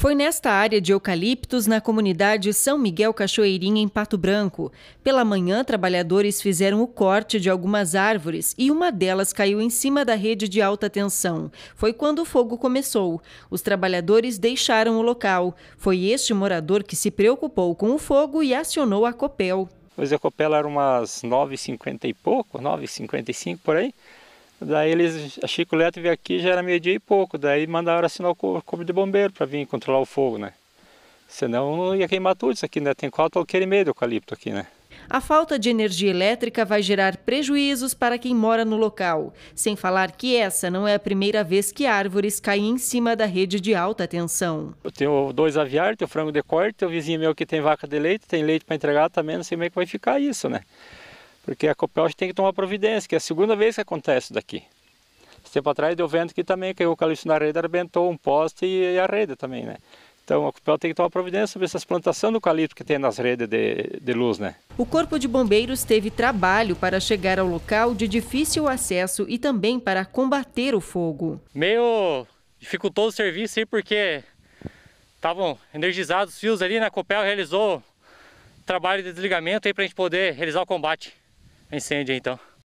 Foi nesta área de eucaliptos, na comunidade São Miguel Cachoeirinha, em Pato Branco. Pela manhã, trabalhadores fizeram o corte de algumas árvores e uma delas caiu em cima da rede de alta tensão. Foi quando o fogo começou. Os trabalhadores deixaram o local. Foi este morador que se preocupou com o fogo e acionou a Copel. Pois é, a Copel era umas 9h50 e pouco, 9h55 por aí. Daí eles, a Chico Leto veio aqui já era meio-dia e pouco, daí mandaram assinar o corpo de bombeiro para vir controlar o fogo, né? Senão ia queimar tudo isso aqui, né? Tem quatro alqueires e meio de eucalipto aqui, né? A falta de energia elétrica vai gerar prejuízos para quem mora no local. Sem falar que essa não é a primeira vez que árvores caem em cima da rede de alta tensão. Eu tenho dois aviários, tenho frango de corte, tenho vizinho meu que tem vaca de leite, tem leite para entregar também, não sei como é que vai ficar isso, né? Porque a Copel tem que tomar providência, que é a segunda vez que acontece isso daqui. Esse tempo atrás deu vento que também caiu o calixto na rede, arrebentou um poste e a rede também, né? Então a Copel tem que tomar providência sobre essas plantações do calipo que tem nas redes de, de luz, né? O Corpo de Bombeiros teve trabalho para chegar ao local de difícil acesso e também para combater o fogo. Meio dificultou o serviço aí porque estavam energizados os fios ali, né? A COPEL realizou trabalho de desligamento aí para a gente poder realizar o combate incêndio então.